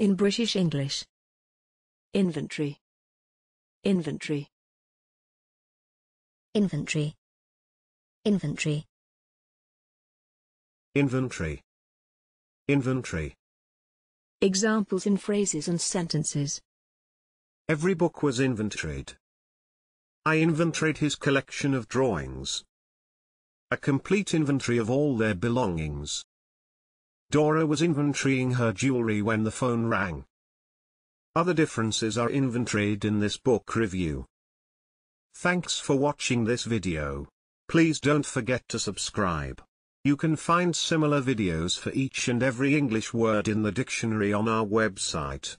In British English. Inventory. Inventory. Inventory. Inventory. Inventory. Inventory. Examples in phrases and sentences. Every book was inventoried. I inventoried his collection of drawings. A complete inventory of all their belongings. Dora was inventorying her jewelry when the phone rang. Other differences are inventoried in this book review. Thanks for watching this video. Please don't forget to subscribe. You can find similar videos for each and every English word in the dictionary on our website.